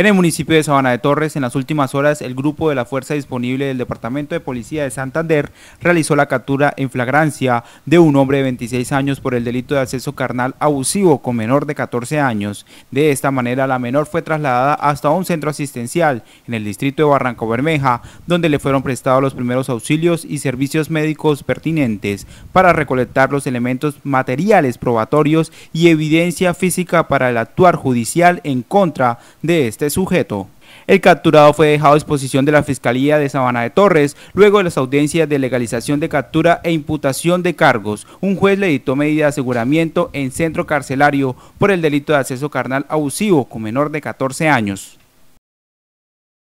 En el municipio de Sabana de Torres, en las últimas horas, el grupo de la fuerza disponible del Departamento de Policía de Santander realizó la captura en flagrancia de un hombre de 26 años por el delito de acceso carnal abusivo con menor de 14 años. De esta manera, la menor fue trasladada hasta un centro asistencial en el distrito de Barranco Bermeja, donde le fueron prestados los primeros auxilios y servicios médicos pertinentes para recolectar los elementos materiales probatorios y evidencia física para el actuar judicial en contra de este sujeto. El capturado fue dejado a disposición de la Fiscalía de Sabana de Torres luego de las audiencias de legalización de captura e imputación de cargos. Un juez le dictó medida de aseguramiento en centro carcelario por el delito de acceso carnal abusivo con menor de 14 años.